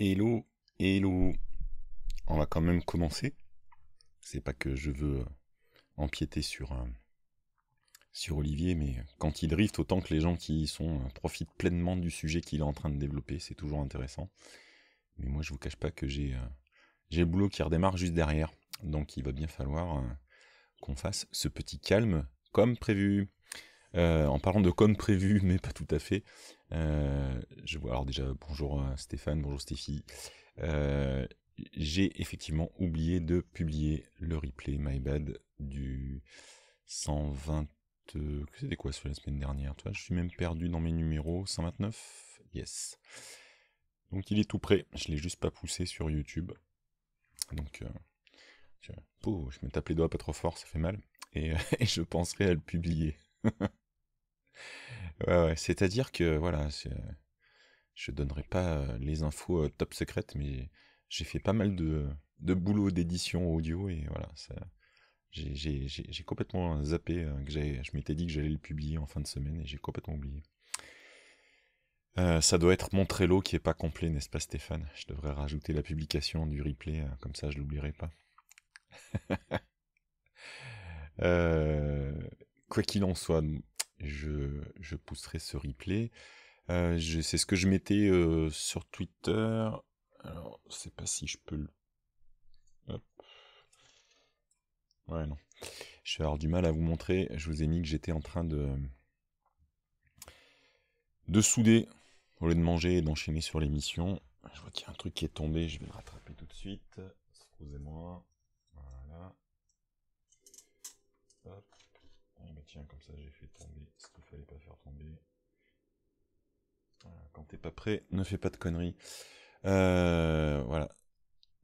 Hello, hello. On va quand même commencer. C'est pas que je veux euh, empiéter sur, euh, sur Olivier, mais quand il drift, autant que les gens qui y sont euh, profitent pleinement du sujet qu'il est en train de développer, c'est toujours intéressant. Mais moi, je vous cache pas que j'ai j'ai le boulot qui redémarre juste derrière. Donc il va bien falloir qu'on fasse ce petit calme comme prévu. en parlant de comme prévu, mais pas tout à fait, euh, je vois alors déjà bonjour euh, Stéphane, bonjour Stéphie. Euh, j'ai effectivement oublié de publier le replay, my bad, du 120. Que c'était quoi sur la semaine dernière Toi, je suis même perdu dans mes numéros 129. Yes. Donc il est tout prêt. Je l'ai juste pas poussé sur YouTube. Donc, je, me tape les doigts pas trop fort, ça fait mal. Et, et je penserai à le publier. C'est-à-dire que, voilà, je donnerai pas euh, les infos euh, top secrètes, mais j'ai fait pas mal de, boulot d'édition audio et voilà, ça... j'ai complètement zappé euh, que je m'étais dit que j'allais le publier en fin de semaine et j'ai complètement oublié. ça doit être mon Trello qui est pas complet, n'est-ce pas Stéphane Je devrais rajouter la publication du replay, comme ça je l'oublierai pas. quoi qu'il en soit, je, pousserai ce replay. Euh, c'est ce que je mettais euh, sur Twitter. Alors, je sais pas si je peux le. Ouais, non. Je vais avoir du mal à vous montrer. Je vous ai mis que j'étais en train de. de souder au lieu de manger et d'enchaîner sur l'émission. Je vois qu'il y a un truc qui est tombé. Je vais le rattraper tout de suite. Excusez-moi. comme ça j'ai fait tomber ce qu'il fallait pas faire tomber. quand t'es pas prêt, ne fais pas de conneries. Euh, voilà.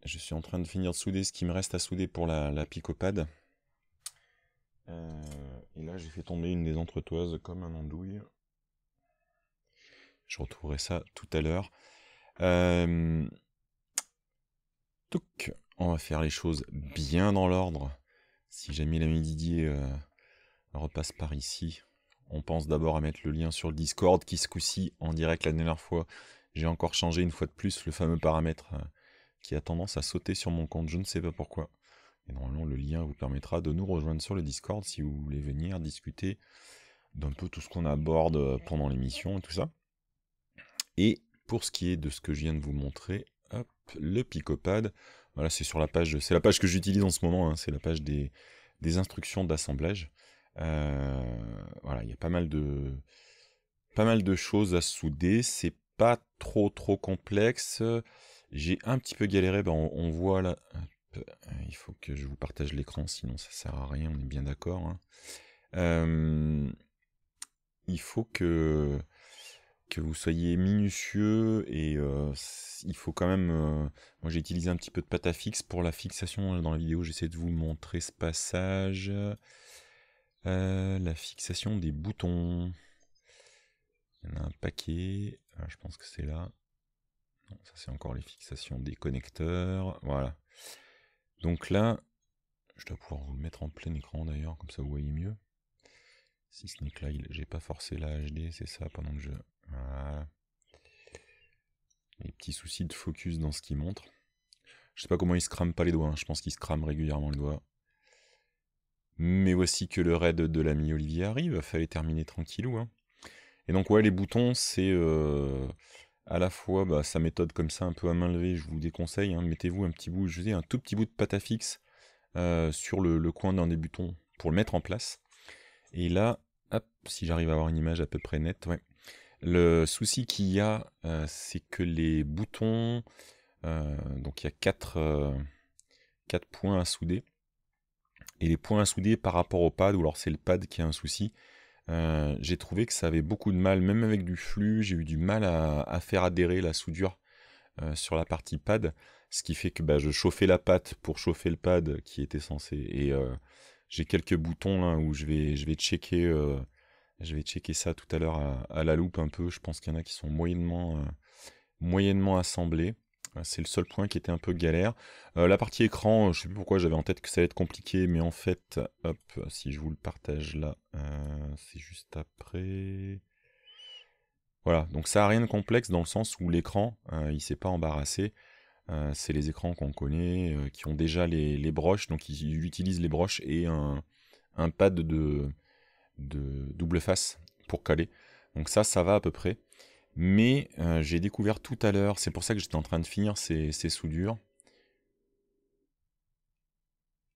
Je suis en train de finir de souder ce qui me reste à souder pour la, picopade. Euh, et là, j'ai fait tomber une des entretoises comme un andouille. Je retrouverai ça tout à l'heure. Euh... on va faire les choses bien dans l'ordre. Si jamais l'ami Didier euh, on repasse par ici. On pense d'abord à mettre le lien sur le Discord qui ce coup-ci en direct la dernière fois. J'ai encore changé une fois de plus le fameux paramètre euh, qui a tendance à sauter sur mon compte, je ne sais pas pourquoi. Et normalement le lien vous permettra de nous rejoindre sur le Discord si vous voulez venir discuter d'un peu tout ce qu'on aborde euh, pendant l'émission et tout ça. Et pour ce qui est de ce que je viens de vous montrer, le picopad. Voilà, c'est sur la page, c'est la page que j'utilise en ce moment, hein. c'est la page des instructions d'assemblage. Euh, voilà, il y a pas mal de pas mal de choses à souder. C'est pas trop trop complexe. J'ai un petit peu galéré. Ben, on, voit là. Euh, il faut que je vous partage l'écran, sinon ça sert à rien. On est bien d'accord. Hein. Euh, il faut que que vous soyez minutieux et il faut quand même. moi, j'ai utilisé un petit peu de pâte à fixe pour la fixation hein. dans la vidéo. J'essaie de vous montrer ce passage. Euh, la fixation des boutons. Il y en a un paquet. Ah, je pense que c'est là. ça c'est encore les fixations des connecteurs. Voilà. Donc là, je dois pouvoir vous le mettre en plein écran d'ailleurs, comme ça vous voyez mieux. Si ce n'est que là, j'ai pas forcé la HD, c'est ça pendant que je. Voilà. Les petits soucis de focus dans ce qu'il montre. Je sais pas comment il se crame pas les doigts, hein. je pense qu'il se crame régulièrement les doigts mais voici que le raid de l'ami Olivier arrive, fallait terminer tranquillou. Hein. Et donc ouais, les boutons, c'est euh, à la fois bah, sa méthode comme ça, un peu à main levée, je vous déconseille, hein, mettez-vous un petit bout, je dis un tout petit bout de pâte à fixe euh, sur le, coin d'un des boutons pour le mettre en place. Et là, hop, si j'arrive à avoir une image à peu près nette, ouais. Le souci qu'il y a, euh, c'est que les boutons, donc il y a 4 quatre points à souder, et les points souder par rapport au pad, ou alors c'est le pad qui a un souci. Euh, j'ai trouvé que ça avait beaucoup de mal, même avec du flux, j'ai eu du mal à, faire adhérer la soudure euh, sur la partie pad, ce qui fait que bah, je chauffais la pâte pour chauffer le pad qui était censé. Et euh, j'ai quelques boutons là hein, où je vais, je vais checker. je vais checker ça tout à l'heure à, à, la loupe un peu. Je pense qu'il y en a qui sont moyennement, moyennement assemblés. C'est le seul point qui était un peu galère. Euh, la partie écran, je ne sais plus pourquoi j'avais en tête que ça allait être compliqué, mais en fait, hop, si je vous le partage là, euh, c'est juste après. Voilà, donc ça n'a rien de complexe dans le sens où l'écran, il euh, il s'est pas embarrassé. c'est les écrans qu'on connaît, qui ont déjà les, broches, donc ils utilisent les broches et un, pad de, de double face pour caler. Donc ça, ça va à peu près. Mais euh, j'ai découvert tout à l'heure, c'est pour ça que j'étais en train de finir ces, soudures.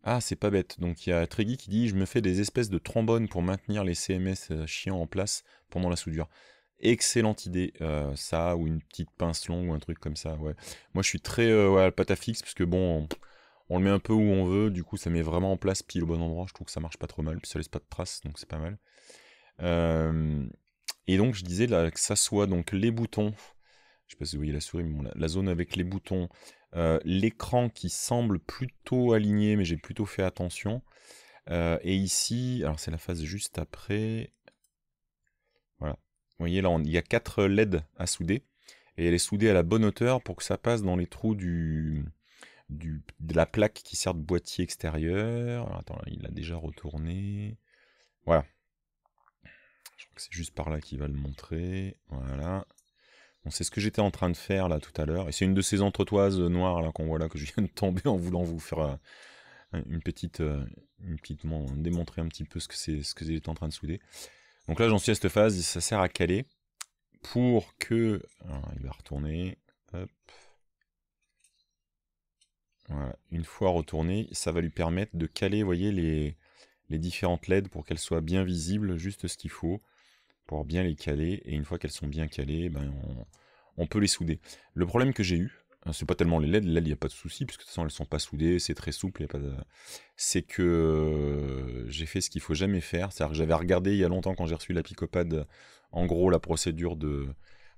Ah, c'est pas bête. Donc il y a Tregui qui dit Je me fais des espèces de trombones pour maintenir les CMS euh, chiants en place pendant la soudure. Excellente idée, euh, ça, ou une petite pince longue, ou un truc comme ça, ouais. Moi je suis très ouais, pâte à fixe, parce que bon, on, le met un peu où on veut, du coup ça met vraiment en place pile au bon endroit, je trouve que ça marche pas trop mal, puis ça laisse pas de traces, donc c'est pas mal. Et donc, je disais que ça soit donc les boutons, je ne sais pas si vous voyez la souris, mais la, zone avec les boutons, euh, l'écran qui semble plutôt aligné, mais j'ai plutôt fait attention. Euh, et ici, alors c'est la phase juste après. Voilà. Vous voyez là, il y a quatre LED à souder. Et elle est soudée à la bonne hauteur pour que ça passe dans les trous du, de la plaque qui sert de boîtier extérieur. attends, il l'a déjà retourné. Voilà, je crois que c'est juste par là qu'il va le montrer. Voilà. Bon, c'est ce que j'étais en train de faire là tout à l'heure. Et c'est une de ces entretoises noires là qu'on voit là que je viens de tomber en voulant vous faire euh, une petite, euh, une petite démontrer un petit peu ce que c'est, ce que j'étais en train de souder. Donc là j'en suis à cette phase, ça sert à caler pour que, il va retourner. Hop. Voilà. Une fois retourné, ça va lui permettre de caler, vous voyez, les, les différentes LED pour qu'elles soient bien visibles, juste ce qu'il faut pour bien les caler. Et une fois qu'elles sont bien calées, ben on, peut les souder. Le problème que j'ai eu, hein, c'est pas tellement les LED, les il n'y a pas de souci, puisque de toute façon elles sont pas soudées, c'est très souple, c'est que euh, j'ai fait ce qu'il faut jamais faire. C'est-à-dire que j'avais regardé il y a longtemps quand j'ai reçu la picopade, en gros la procédure de,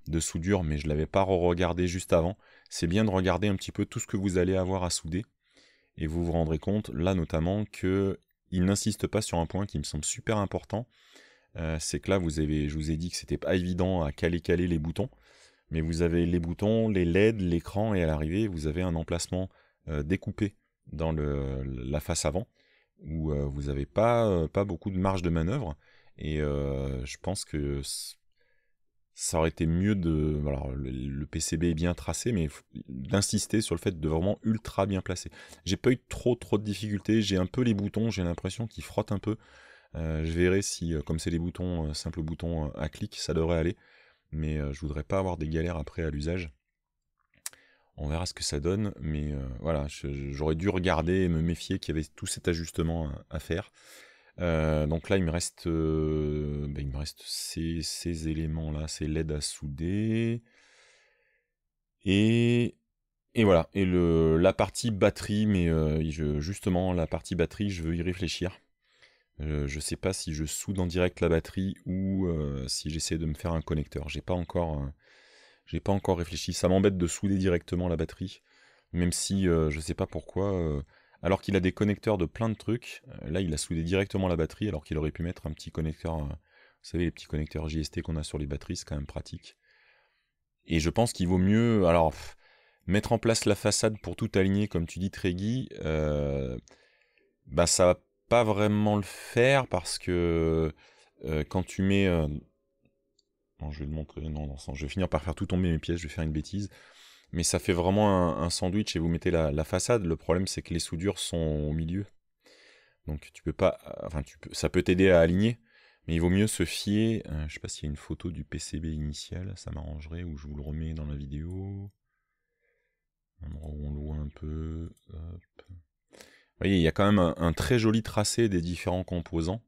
de soudure, mais je l'avais pas regardé juste avant. C'est bien de regarder un petit peu tout ce que vous allez avoir à souder. Et vous vous rendrez compte, là notamment, que il n'insiste pas sur un point qui me semble super important. Euh, c'est que là, vous avez, je vous ai dit que c'était pas évident à caler-caler les boutons, mais vous avez les boutons, les LED, l'écran, et à l'arrivée, vous avez un emplacement euh, découpé dans la face avant, où euh, vous n'avez pas, pas beaucoup de marge de manœuvre, et je pense que ça aurait été mieux de. Alors, le, PCB est bien tracé, mais d'insister sur le fait de vraiment ultra bien placer. J'ai pas eu trop trop de difficultés, j'ai un peu les boutons, j'ai l'impression qu'ils frottent un peu. Euh, je verrai si, euh, comme c'est des boutons, euh, simples boutons à clic, ça devrait aller. Mais je voudrais pas avoir des galères après à l'usage. On verra ce que ça donne, mais voilà, j'aurais dû regarder et me méfier qu'il y avait tout cet ajustement à faire. Euh, donc là, il me reste, euh, ben, il me reste ces, éléments-là, c'est l'aide à souder. Et, voilà. Et le, la partie batterie, mais euh, je, justement, la partie batterie, je veux y réfléchir. je ne sais pas si je soude en direct la batterie ou si j'essaie de me faire un connecteur. J'ai pas encore, j'ai pas encore réfléchi. Ça m'embête de souder directement la batterie, même si je ne sais pas pourquoi alors qu'il a des connecteurs de plein de trucs. Euh, là, il a soudé directement la batterie, alors qu'il aurait pu mettre un petit connecteur, euh, vous savez, les petits connecteurs JST qu'on a sur les batteries, c'est quand même pratique. Et je pense qu'il vaut mieux, alors, mettre en place la façade pour tout aligner, comme tu dis, Trégui, euh, bah, ça va pas vraiment le faire parce que euh, quand tu mets. je vais le montrer. Non, non, je vais finir par faire tout tomber mes pièces, je vais faire une bêtise mais ça fait vraiment un, sandwich et vous mettez la, façade. Le problème, c'est que les soudures sont au milieu. Donc tu peux pas, euh, enfin tu peux, ça peut t'aider à aligner, mais il vaut mieux se fier. Je euh, je sais pas s'il y a une photo du PCB initial, ça m'arrangerait, ou je vous le remets dans la vidéo. On le voit un peu. Vous voyez, il y a quand même un, très joli tracé des différents composants,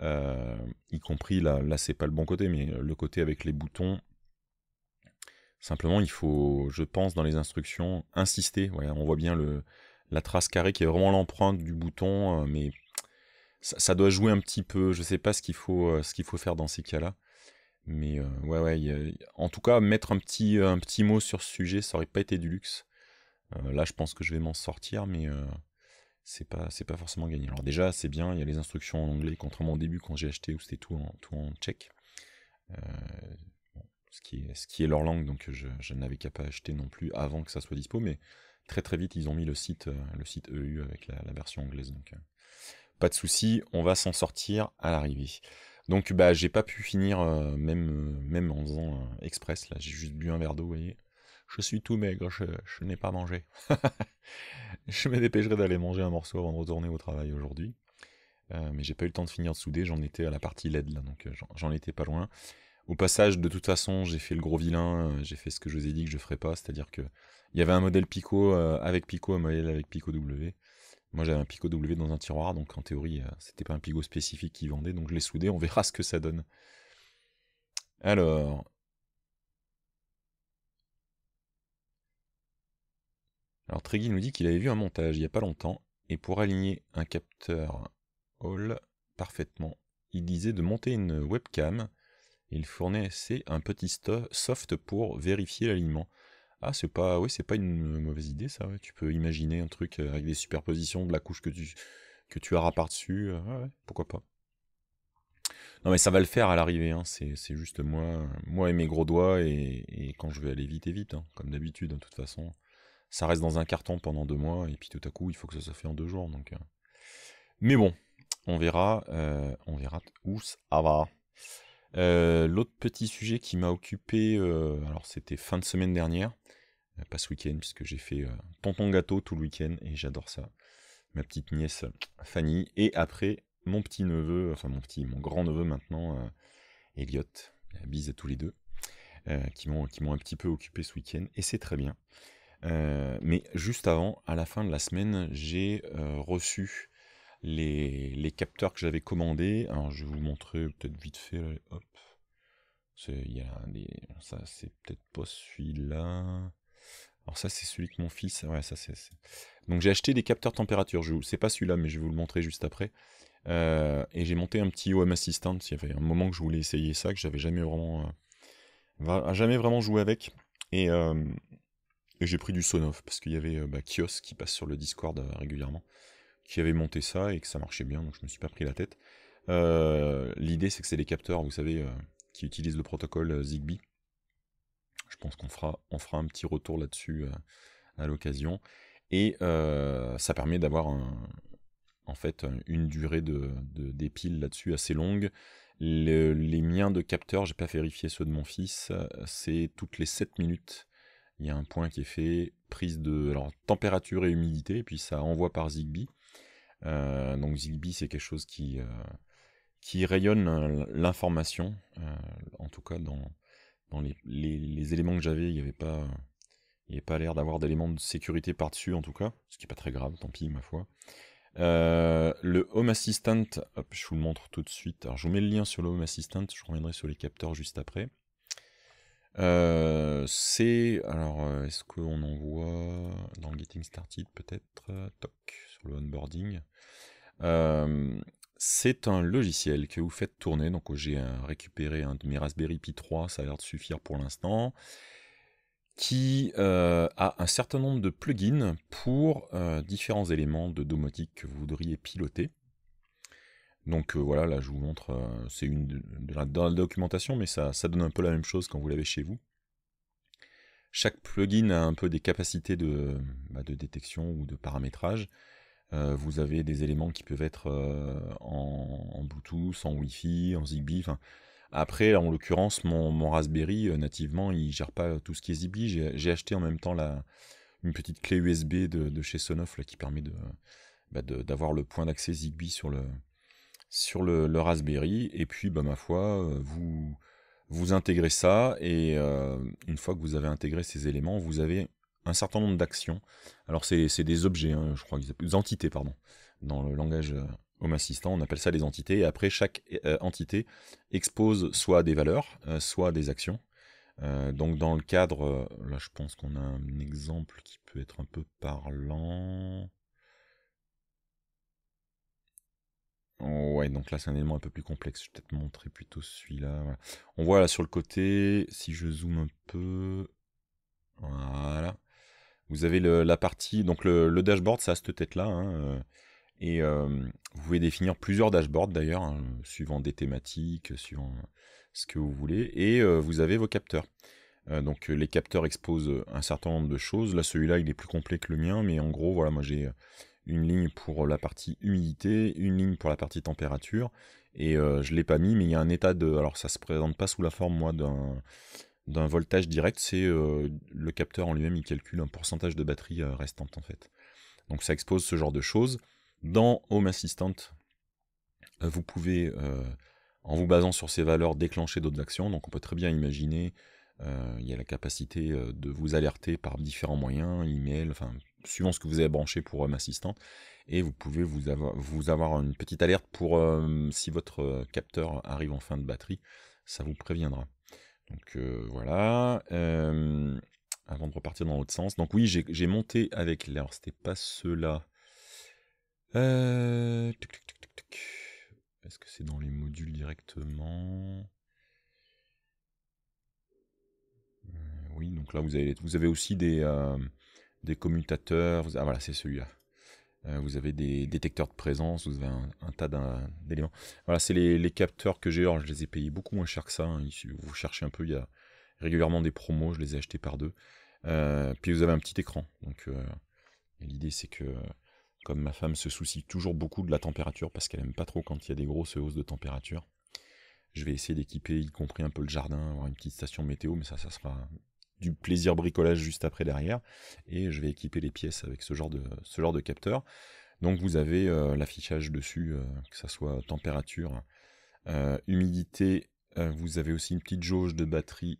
euh, y compris là, là c'est pas le bon côté, mais le côté avec les boutons, Simplement, il faut, je pense, dans les instructions, insister. on voit bien le, la trace carrée qui est vraiment l'empreinte du bouton, euh, mais ça, doit jouer un petit peu. Je ne sais pas euh, ce qu'il faut, faire dans ces cas-là. Mais euh, ouais, en tout cas, mettre un petit, mot sur ce sujet, ça n'aurait pas été du luxe. là, je pense que je vais m'en sortir, mais ce n'est pas, forcément gagné. Alors déjà, c'est bien, il y a les instructions en anglais, contrairement au début quand j'ai acheté où c'était tout en, tout en tchèque ce qui est, leur langue, donc je, n'avais qu'à pas acheter non plus avant que ça soit dispo, mais très très vite ils ont mis le site, euh, le site EU avec la, version anglaise, donc euh, pas de souci, on va s'en sortir à l'arrivée. Donc bah j'ai pas pu finir euh, même même en faisant express là, j'ai juste bu un verre d'eau, vous voyez. Je suis tout maigre, je, n'ai pas mangé. je me dépêcherai d'aller manger un morceau avant de retourner au travail aujourd'hui. mais j'ai pas eu le temps de finir de souder, j'en étais à la partie LED là, donc j'en étais pas loin. Au passage, de toute façon, j'ai fait le gros vilain, euh, j'ai fait ce que je vous ai dit que je ferais pas, c'est-à-dire que il y avait un modèle Pico euh, avec Pico, un modèle avec Pico W. Moi, j'avais un Pico W dans un tiroir, donc en théorie, euh, c'était pas un Pico spécifique qui vendait, donc je l'ai soudé, on verra ce que ça donne. Alors. Alors, Tregui nous dit qu'il avait vu un montage il n'y a pas longtemps, et pour aligner un capteur Hall parfaitement, il disait de monter une webcam il c'est un petit soft pour vérifier l'alignement. Ah, c'est pas, Oui, c'est pas une mauvaise idée, ça. Tu peux imaginer un truc euh, avec des superpositions de la couche que tu, que tu auras par-dessus. Euh, pourquoi pas. Non, mais ça va le faire à l'arrivée. Hein. C'est, juste moi, moi et mes gros doigts. Et, quand je vais aller vite et vite, hein. comme d'habitude, hein, de toute façon. Ça reste dans un carton pendant deux mois. Et puis tout à coup, il faut que ça se fait en deux jours. Donc, euh. Mais bon, on verra, on verra où ça va. Euh, l'autre petit sujet qui m'a occupé, euh, alors c'était fin de semaine dernière, euh, pas ce week-end, puisque j'ai fait tonton gâteau tout le week-end et j'adore ça. Ma petite nièce Fanny, et après mon petit neveu, enfin mon petit, mon grand neveu maintenant, Elliot, bise à tous les deux, qui m'ont un petit peu occupé ce week-end, et c'est très bien. mais juste avant, à la fin de la semaine, j'ai reçu les, capteurs que j'avais commandés. Alors, je vais vous montrer peut-être vite fait. hop. Y ça, c'est peut-être pas celui-là. Alors ça, c'est celui que mon fils... Ouais, ça, c'est... Donc j'ai acheté des capteurs température. Je C'est pas celui-là, mais je vais vous le montrer juste après. Euh, et j'ai monté un petit OM Assistant. Il y avait un moment que je voulais essayer ça, que j'avais jamais vraiment... Euh, jamais vraiment joué avec. Et, euh, j'ai pris du Sonoff, parce qu'il y avait bah, Kios qui passe sur le Discord régulièrement qui avait monté ça et que ça marchait bien, donc je ne me suis pas pris la tête. Euh, l'idée, c'est que c'est les capteurs, vous savez, euh, qui utilisent le protocole euh, Zigbee. Je pense qu'on fera, on fera un petit retour là-dessus à l'occasion. Et ça permet d'avoir en fait une durée de, des piles là-dessus assez longue. les miens de capteurs, j'ai pas vérifié ceux de mon fils, c'est toutes les 7 minutes. Il y a un point qui est fait, prise de alors, température et humidité, et puis ça envoie par Zigbee. Euh, donc Zigbee, c'est quelque chose qui, euh, rayonne euh, l'information, en tout cas dans, les, éléments que j'avais, il n'y avait pas... l'air d'avoir d'éléments de sécurité par-dessus, en tout cas, ce qui n'est pas très grave, tant pis, ma foi. le Home Assistant, je vous le montre tout de suite. Alors, je vous mets le lien sur le Home Assistant, je reviendrai sur les capteurs juste après. c'est. Alors, est-ce qu'on en voit dans le Getting Started Peut-être. Toc pour le euh, c'est un logiciel que vous faites tourner. Donc, oh, j'ai récupéré un de mes Raspberry Pi 3, ça a l'air de suffire pour l'instant. Qui euh, a un certain nombre de plugins pour euh, différents éléments de domotique que vous voudriez piloter. Donc voilà, là je vous montre, c'est une de, dans la documentation, mais ça, ça, donne un peu la même chose quand vous l'avez chez vous. Chaque plugin a un peu des capacités de bah, détection ou de paramétrage. Euh, vous avez des éléments qui peuvent être euh, en, Bluetooth, en Wi-Fi, en Zigbee. Après, en l'occurrence, mon, Raspberry, euh, nativement, il gère pas tout ce qui est Zigbee. J'ai acheté en même temps la, une petite clé USB de, chez Sonoff là, qui permet bah, de, d'avoir le point d'accès Zigbee sur le, sur le, Raspberry. Et puis, bah, ma foi, vous, vous intégrez ça. Et une fois que vous avez intégré ces éléments, vous avez un certain nombre d'actions. Alors c'est des objets, hein, je crois, des entités, pardon, dans le langage euh, Home Assistant, on appelle ça des entités, et après chaque euh, entité expose soit des valeurs, euh, soit des actions. donc dans le cadre, là je pense qu'on a un exemple qui peut être un peu parlant. Oh, ouais, donc là c'est un élément un peu plus complexe, je vais peut-être montrer plutôt celui-là. On voit là sur le côté, si je zoome un peu, voilà. Vous avez la partie, donc le, dashboard, ça a cette tête-là. Hein, euh, et euh, vous pouvez définir plusieurs dashboards d'ailleurs, hein, suivant des thématiques, suivant ce que vous voulez. Et euh, vous avez vos capteurs. donc les capteurs exposent un certain nombre de choses. Là, celui-là, il est plus complet que le mien, mais en gros, voilà, moi j'ai une ligne pour la partie humidité, une ligne pour la partie température. Et je ne l'ai pas mis, mais il y a un état de. Alors ça se présente pas sous la forme, moi, d'un d'un voltage direct, c'est euh, le capteur en lui-même, il calcule un pourcentage de batterie euh, restante en fait. Donc ça expose ce genre de choses. Dans Home Assistant, euh, vous pouvez, en vous basant sur ces valeurs, déclencher d'autres actions. Donc on peut très bien imaginer, il y a la capacité de vous alerter par différents moyens, email, enfin, suivant ce que vous avez branché pour Home Assistant. Et vous pouvez vous avoir, une petite alerte pour si votre capteur arrive en fin de batterie, ça vous préviendra. Donc euh, voilà. Euh, avant de repartir dans l'autre sens. Donc oui, j'ai monté avec. Alors c'était pas ceux-là. Euh, Est-ce que c'est dans les modules directement Oui, donc là vous avez, vous avez aussi des, des commutateurs. Ah voilà, c'est celui-là. Euh, vous avez des détecteurs de présence, vous avez un, tas d'éléments. Voilà, c'est les, capteurs que j'ai. je les ai payés beaucoup moins cher que ça. Hein. Vous cherchez un peu, il y a régulièrement des promos. Je les ai achetés par deux. Euh, puis vous avez un petit écran. Donc euh, l'idée c'est que comme ma femme se soucie toujours beaucoup de la température parce qu'elle aime pas trop quand il y a des grosses hausses de température, je vais essayer d'équiper y compris un peu le jardin, avoir une petite station météo, mais ça, ça sera du plaisir bricolage juste après derrière. Et je vais équiper les pièces avec ce genre de, ce genre de capteur. Donc vous avez euh, l'affichage dessus, euh, que ça soit température, euh, humidité. vous avez aussi une petite jauge de batterie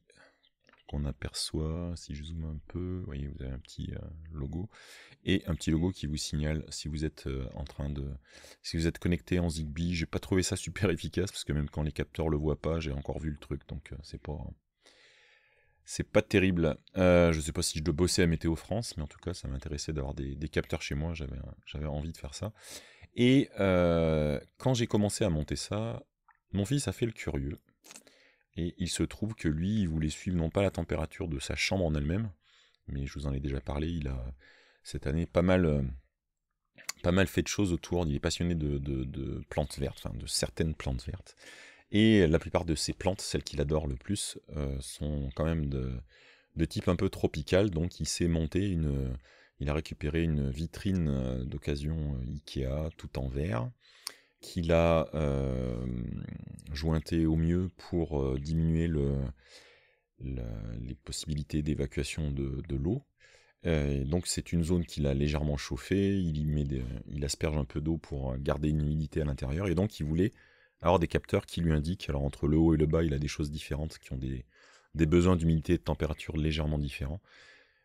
qu'on aperçoit. Si je zoome un peu, vous voyez, vous avez un petit logo et un petit logo qui vous signale si vous êtes en train de, si vous êtes connecté en Zigbee. J'ai pas trouvé ça super efficace parce que même quand les capteurs le voient pas, j'ai encore vu le truc, donc c'est pas c'est pas terrible. Je euh, je sais pas si je dois bosser à Météo France, mais en tout cas, ça m'intéressait d'avoir des, capteurs chez moi. J'avais envie de faire ça. Et euh, quand j'ai commencé à monter ça, mon fils a fait le curieux. Et il se trouve que lui, il voulait suivre non pas la température de sa chambre en elle-même, mais je vous en ai déjà parlé, il a cette année pas mal, euh, fait de choses autour. Il est passionné de, de plantes vertes, enfin de certaines plantes vertes. Et la plupart de ces plantes, celles qu'il adore le plus, euh, sont quand même de, type un peu tropical. Donc il s'est monté une. Il a récupéré une vitrine euh, d'occasion euh, Ikea tout en verre qu'il a jointée jointé au mieux pour diminuer les possibilités d'évacuation de, l'eau. donc c'est une zone qu'il a légèrement chauffée, il, y met il asperge un peu d'eau pour garder une humidité à l'intérieur, et donc il voulait avoir des capteurs qui lui indiquent, alors entre le haut et le bas, il a des choses différentes qui ont des, besoins d'humidité et de température légèrement différents.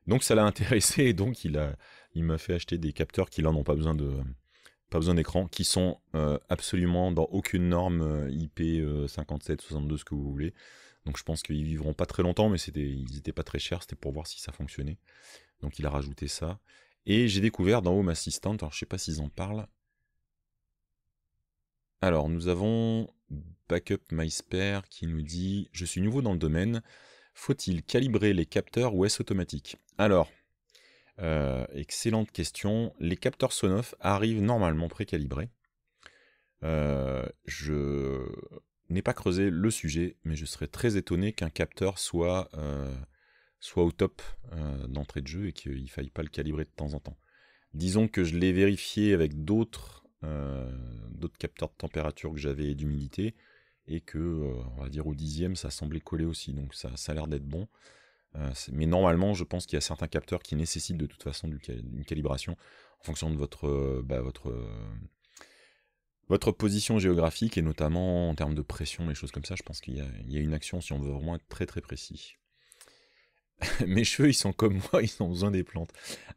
Donc ça l'a intéressé et donc il m'a il fait acheter des capteurs qui là n'ont pas besoin de pas besoin d'écran, qui sont euh, absolument dans aucune norme euh, IP57, 62, euh, ce que vous voulez. Donc je pense qu'ils vivront pas très longtemps, mais c'était, ils n'étaient pas très chers, c'était pour voir si ça fonctionnait. Donc il a rajouté ça. Et j'ai découvert dans Home Assistant, alors je sais pas s'ils en parlent, alors, nous avons Backup myspair qui nous dit Je suis nouveau dans le domaine. Faut-il calibrer les capteurs ou est-ce automatique Alors, euh, excellente question. Les capteurs Sonoff arrivent normalement pré-calibrés. Euh, je n'ai pas creusé le sujet, mais je serais très étonné qu'un capteur soit, euh, soit au top d'entrée de jeu et qu'il ne faille pas le calibrer de temps en temps. Disons que je l'ai vérifié avec d'autres euh, d'autres capteurs de température que j'avais d'humidité, et que, euh, on va dire, au dixième, ça semblait coller aussi, donc ça, ça a l'air d'être bon. Euh, mais normalement, je pense qu'il y a certains capteurs qui nécessitent de toute façon une calibration en fonction de votre, bah, votre, votre position géographique et notamment en termes de pression et choses comme ça. Je pense qu'il y, y, a une action si on veut vraiment être très très précis. mes cheveux, ils sont comme moi, ils ont besoin des plantes.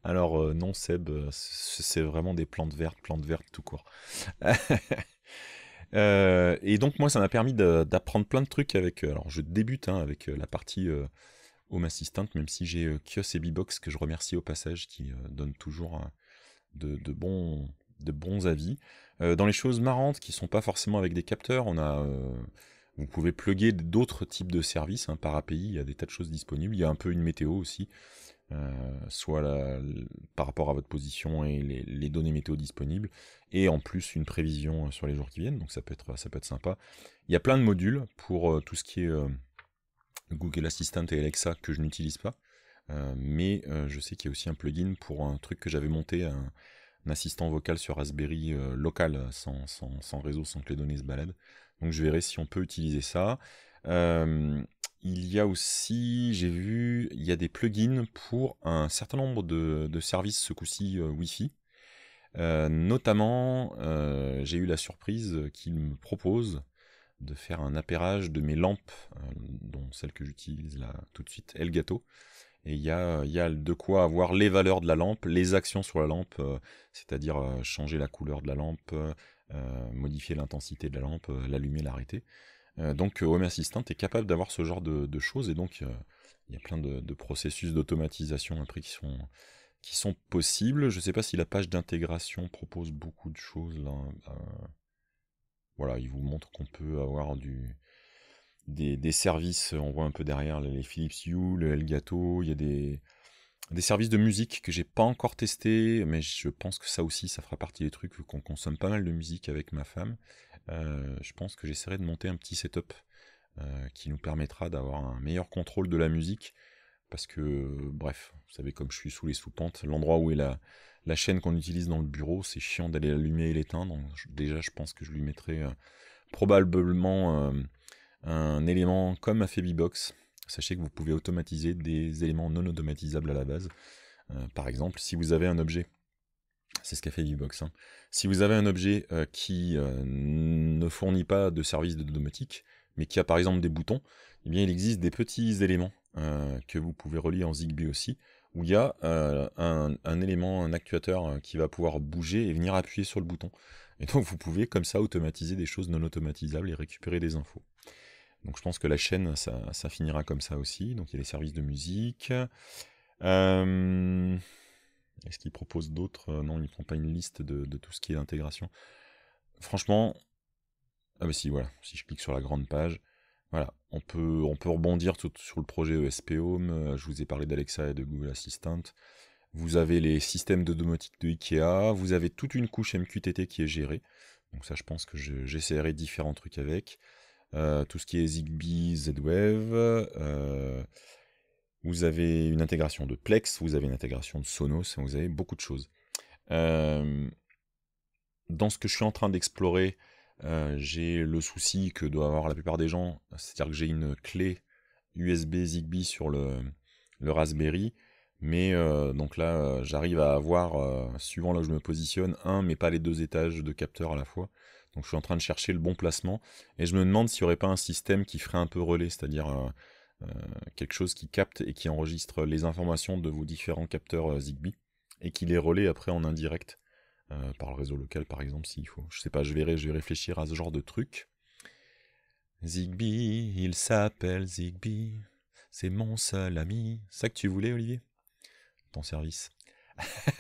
Alors euh, non, Seb, euh, c'est vraiment des plantes vertes, plantes vertes tout court. Euh, et donc moi, ça m'a permis d'apprendre plein de trucs avec... alors je débute hein, avec la partie Home Assistant, même si j'ai Kios et Bbox que je remercie au passage, qui donne toujours de, bons, de bons avis. dans les choses marrantes qui sont pas forcément avec des capteurs, on a... Vous pouvez plugger d'autres types de services hein, par API, il y a des tas de choses disponibles. Il y a un peu une météo aussi, euh, soit par rapport à votre position et les, données météo disponibles, et en plus une prévision euh, sur les jours qui viennent, donc ça peut être, ça peut être sympa. Il y a plein de modules pour euh, tout ce qui est Google Assistant et Alexa que je n'utilise pas, mais je sais qu'il y a aussi un plugin pour un truc que j'avais monté, un, assistant vocal sur Raspberry local, sans, sans, réseau, sans que les données se baladent. Donc je verrai si on peut utiliser ça. il y a aussi, j'ai vu, il y a des plugins pour un certain nombre de, services ce coup-ci euh, Wi-Fi. notamment, j'ai eu la surprise qu'il me propose de faire un appairage de mes lampes, euh, dont celle que j'utilise là tout de suite, Elgato. Et il y a, de quoi avoir les valeurs de la lampe, les actions sur la lampe, euh, c'est-à-dire changer la couleur de la lampe, euh, modifier l'intensité de la lampe, euh, l'allumer, l'arrêter. Euh, donc Home Assistant est capable d'avoir ce genre de, choses et donc il y a plein de, de processus d'automatisation après qui sont, qui sont possibles. Je ne sais pas si la page d'intégration propose beaucoup de choses là. voilà, il vous montre qu'on peut avoir du, des, des, services. On voit un peu derrière les Philips Hue, le Elgato. Il y a des, des services de musique que j'ai pas encore testé, mais je pense que ça aussi, ça fera partie des trucs qu'on consomme pas mal de musique avec ma femme. Euh, je pense que j'essaierai de monter un petit setup euh, qui nous permettra d'avoir un meilleur contrôle de la musique. Parce que, bref, vous savez, comme je suis sous les soupentes, l'endroit où est la, la chaîne qu'on utilise dans le bureau, c'est chiant d'aller l'allumer et l'éteindre. Donc, déjà, je pense que je lui mettrai euh, probablement un élément comme ma Fabibox sachez que vous pouvez automatiser des éléments non automatisables à la base. Euh, par exemple, si vous avez un objet, c'est ce qu'a fait Vbox, hein. si vous avez un objet euh, qui euh, ne fournit pas de service de domotique, mais qui a par exemple des boutons, eh bien il existe des petits éléments que vous pouvez relier en Zigbee aussi, où il y a un, élément, un actuateur qui va pouvoir bouger et venir appuyer sur le bouton. Et donc vous pouvez comme ça automatiser des choses non automatisables et récupérer des infos. Donc je pense que la chaîne, ça, finira comme ça aussi. Donc il y a les services de musique. Euh, est-ce qu'ils proposent d'autres euh, Non, ils ne font pas une liste de, tout ce qui est intégration. Franchement, ah bah si, voilà, si je clique sur la grande page, voilà, on peut, on peut rebondir sur le projet ESP Home. Euh, je vous ai parlé d'Alexa et de Google Assistant. Vous avez les systèmes de domotique de Ikea. Vous avez toute une couche MQTT qui est gérée. Donc ça, je pense que j'essaierai différents trucs avec. Euh, tout ce qui est Zigbee, Z-Wave. Euh, vous avez une intégration de Plex, vous avez une intégration de Sonos, vous avez beaucoup de choses. Euh, dans ce que je suis en train d'explorer, j'ai le souci que doit avoir la plupart des gens, c'est-à-dire que j'ai une clé USB Zigbee sur le, Raspberry, mais donc là, j'arrive à avoir, suivant là où je me positionne, un, mais pas les deux étages de capteurs à la fois. Donc je suis en train de chercher le bon placement. Et je me demande s'il n'y aurait pas un système qui ferait un peu relais, c'est-à-dire euh, euh, quelque chose qui capte et qui enregistre les informations de vos différents capteurs euh, Zigbee et qui les relaie après en indirect par le réseau local par exemple s'il faut. Je sais pas, je verrai, je vais réfléchir à ce genre de truc. Zigbee, il s'appelle Zigbee, c'est mon seul ami. Ça que tu voulais Olivier Ton service.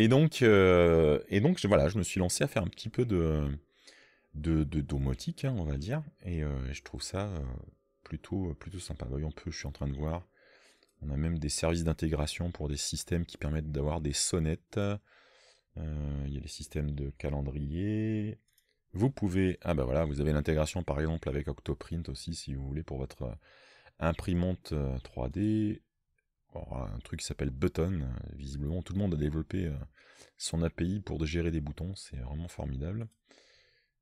Et donc, euh, et donc voilà, je me suis lancé à faire un petit peu de, de, domotique, hein, on va dire, et euh, je trouve ça euh, plutôt, plutôt sympa. Voyons peu, je suis en train de voir. On a même des services d'intégration pour des systèmes qui permettent d'avoir des sonnettes. Il y a des systèmes de calendrier. Vous pouvez, ah ben voilà, vous avez l'intégration par exemple avec Octoprint aussi si vous voulez pour votre imprimante 3D un truc qui s'appelle Button. Euh, visiblement, tout le monde a développé euh, son API pour gérer des boutons, c'est vraiment formidable.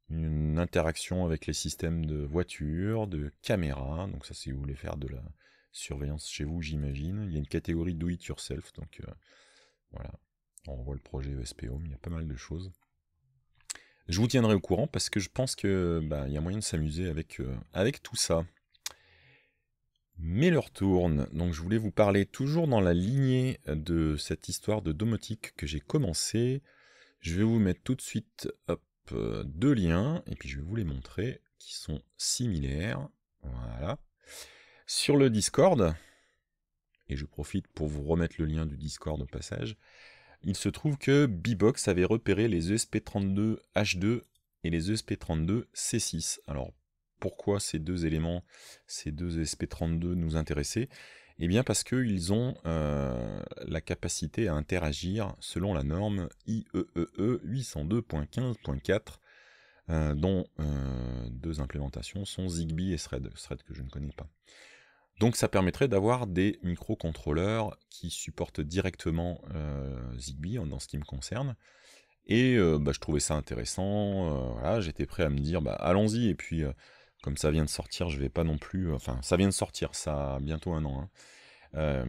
Une interaction avec les systèmes de voitures, de caméras, donc ça si vous voulez faire de la surveillance chez vous, j'imagine. Il y a une catégorie do it yourself, donc euh, voilà, on voit le projet ESPO, il y a pas mal de choses. Je vous tiendrai au courant parce que je pense que bah, il y a moyen de s'amuser avec, avec tout ça. Mais leur tourne. Donc je voulais vous parler toujours dans la lignée de cette histoire de domotique que j'ai commencé Je vais vous mettre tout de suite euh, deux liens et puis je vais vous les montrer qui sont similaires. Voilà. Sur le Discord, et je profite pour vous remettre le lien du Discord au passage, il se trouve que B-Box avait repéré les ESP32H2 et les ESP32C6. Alors pourquoi ces deux éléments, ces deux SP32 nous intéressaient Eh bien parce qu'ils ont euh, la capacité à interagir selon la norme IEEE 802.15.4, e e euh, dont euh, deux implémentations sont Zigbee et Thread, Thread que je ne connais pas. Donc ça permettrait d'avoir des microcontrôleurs qui supportent directement Zigbee dans ce qui me concerne, et bah, je trouvais ça intéressant. j'étais prêt à me dire, bah, allons-y. Et puis, comme ça vient de sortir, je vais pas non plus. Enfin, ça vient de sortir, ça a bientôt un an. Hein.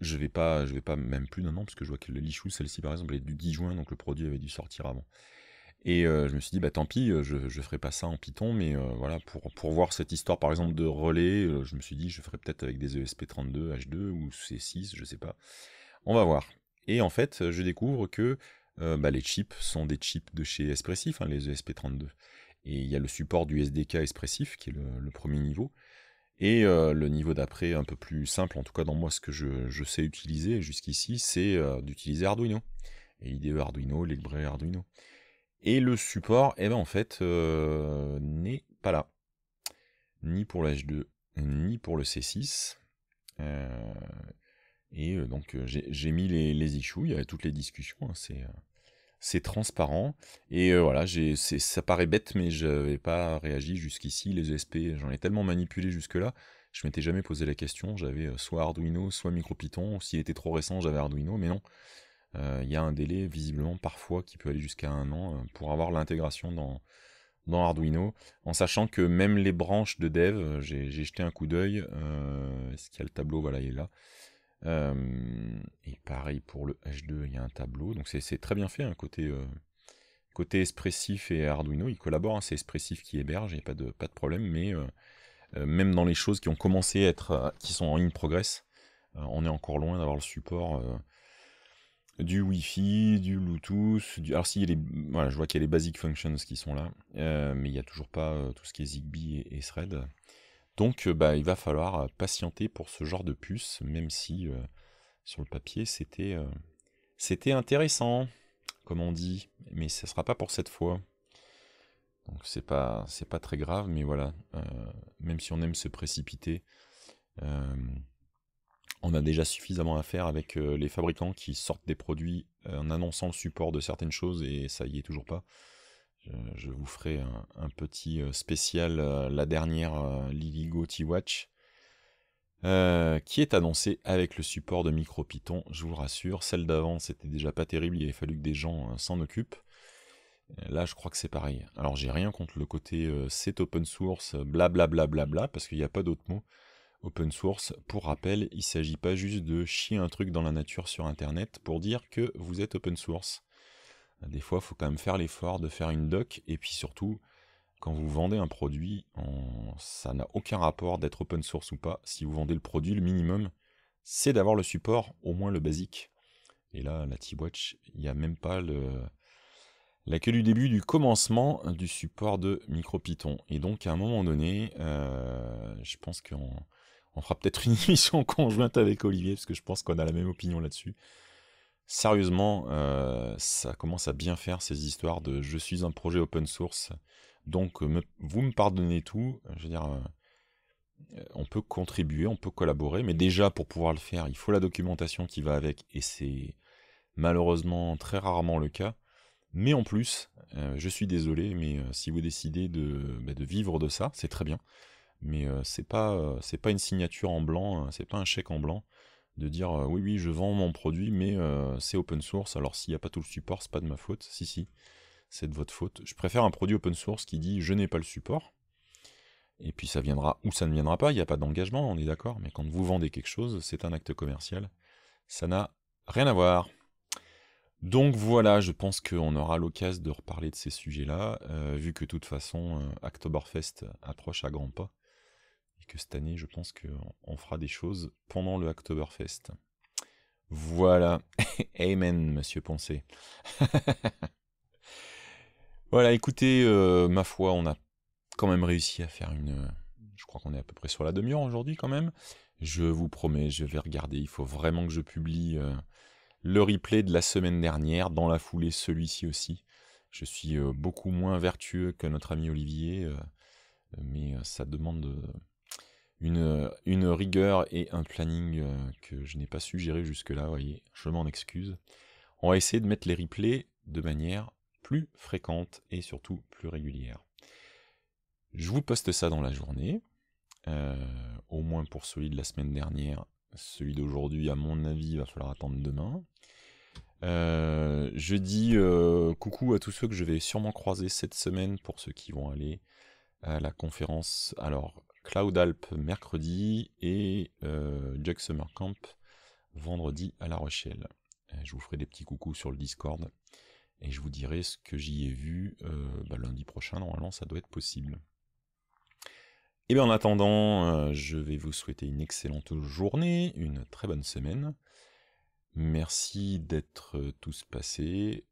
je vais pas, je vais pas même plus d'un an, parce que je vois que le Lichou, celle-ci par exemple, est du 10 juin, donc le produit avait dû sortir avant. Et euh, je me suis dit, bah tant pis, je, je ferai pas ça en Python, mais euh, voilà, pour, pour voir cette histoire par exemple de relais, euh, je me suis dit, je ferai peut-être avec des ESP32, H2 ou C6, je sais pas. On va voir. Et en fait, je découvre que bah, les chips sont des chips de chez Espressif, hein, les ESP32 et il y a le support du SDK expressif, qui est le, premier niveau. Et euh, le niveau d'après, un peu plus simple, en tout cas dans moi, ce que je, sais utiliser jusqu'ici, c'est euh, d'utiliser Arduino. Et IDE Arduino, les librairies Arduino. Et le support, eh ben, en fait, euh, n'est pas là. Ni pour l'H2, ni pour le C6. et donc, j'ai mis les, issues, il y avait toutes les discussions. Hein. c'est c'est transparent. Et euh, voilà, j'ai, ça paraît bête, mais je n'avais pas réagi jusqu'ici. Les ESP, j'en ai tellement manipulé jusque-là, je m'étais jamais posé la question. J'avais euh, soit Arduino, soit MicroPython. S'il était trop récent, j'avais Arduino, mais non. Euh, il y a un délai, visiblement, parfois, qui peut aller jusqu'à un an pour avoir l'intégration dans, dans Arduino, en sachant que même les branches de dev, j'ai jeté un coup d'œil, est-ce qu'il y a le tableau, voilà, il est là, euh, et pareil pour le H2, il y a un tableau. Donc c'est très bien fait, hein, côté, euh, côté expressif et Arduino, ils collaborent. Hein, c'est expressif qui héberge, il n'y a pas de, pas de problème. Mais euh, même dans les choses qui ont commencé à être, qui sont en in progress, on est encore loin d'avoir le support du Wi-Fi, du Bluetooth. Du... Alors, si, je vois qu'il y a les basic functions qui sont là, mais il n'y a toujours pas tout ce qui est Zigbee et Thread. Donc euh, bah, il va falloir euh, patienter pour ce genre de puce, même si euh, sur le papier c'était intéressant, comme on dit, mais ce ne sera pas pour cette fois. Donc c'est pas pas très grave, mais voilà, même si on aime se précipiter, on a déjà suffisamment à faire avec les fabricants qui sortent des produits en annonçant le support de certaines choses et ça y est toujours pas. Je, vous ferai un, petit euh, spécial, euh, la dernière euh, Liligo T-Watch, qui est annoncée avec le support de MicroPython, je vous rassure. Celle d'avant, c'était déjà pas terrible, il avait fallu que des gens s'en occupent. Là, je crois que c'est pareil. Alors, j'ai rien contre le côté c'est open source, blablabla, bla, bla, bla, parce qu'il n'y a pas d'autre mot. Open source, pour rappel, il ne s'agit pas juste de chier un truc dans la nature sur Internet pour dire que vous êtes open source. Des fois, il faut quand même faire l'effort de faire une doc, et puis surtout, quand vous vendez un produit, ça n'a aucun rapport d'être open source ou pas. Si vous vendez le produit, le minimum, c'est d'avoir le support, au moins le basique. Et là, la T-Watch, il n'y a même pas le... la queue du début, du commencement du support de MicroPython. Et donc, à un moment donné, euh, je pense qu'on fera peut-être une émission conjointe avec Olivier, parce que je pense qu'on a la même opinion là-dessus sérieusement, euh, ça commence à bien faire ces histoires de je suis un projet open source, donc euh, vous me pardonnez tout. Euh, je veux dire, on peut contribuer, on peut collaborer, mais déjà pour pouvoir le faire, il faut la documentation qui va avec, et c'est malheureusement très rarement le cas. Mais en plus, je suis désolé, mais si vous décidez bah, de, vivre de ça, c'est très bien. Mais c'est pas une signature en blanc, hein, c'est pas un chèque en blanc de dire euh, oui oui je vends mon produit mais euh, c'est open source alors s'il n'y a pas tout le support c'est pas de ma faute si si c'est de votre faute je préfère un produit open source qui dit je n'ai pas le support et puis ça viendra ou ça ne viendra pas il n'y a pas d'engagement on est d'accord mais quand vous vendez quelque chose c'est un acte commercial ça n'a rien à voir donc voilà, je pense qu'on aura l'occasion de reparler de ces sujets-là, euh, vu que de toute façon, Oktoberfest approche à grands pas et que cette année, je pense qu'on fera des choses pendant le Oktoberfest. Voilà. Amen, monsieur Poncé. voilà, écoutez, euh, ma foi, on a quand même réussi à faire une. Je crois qu'on est à peu près sur la demi-heure aujourd'hui, quand même. Je vous promets, je vais regarder. Il faut vraiment que je publie euh, le replay de la semaine dernière, dans la foulée celui-ci aussi. Je suis euh, beaucoup moins vertueux que notre ami Olivier, mais ça demande euh, une, rigueur et un planning euh, que je n'ai pas suggéré jusque-là, voyez, je m'en excuse. On va essayer de mettre les replays de manière plus fréquente et surtout plus régulière. Je vous poste ça dans la journée, euh, au moins pour celui de la semaine dernière. Celui d'aujourd'hui, à mon avis, il va falloir attendre demain. je dis coucou à tous ceux que je vais sûrement croiser cette semaine pour ceux qui vont aller à la conférence. Alors, Cloud Alp mercredi et euh, Jack Summer Camp vendredi à La Rochelle. Je vous ferai des petits coucous sur le Discord et je vous dirai ce que j'y ai vu euh, bah, lundi prochain. Normalement, ça doit être possible. Et bien en attendant, euh, je vais vous souhaiter une excellente journée, une très bonne semaine. Merci d'être tous passés.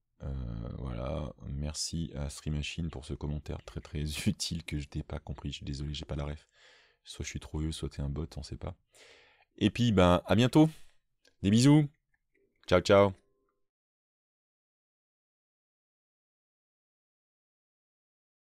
voilà, merci à Stream Machine pour ce commentaire très très utile que je n'ai pas compris. Je suis désolé, j'ai pas la ref. Soit je suis trop vieux, soit t'es un bot, on sait pas. Et puis, ben, à bientôt. Des bisous. Ciao, ciao.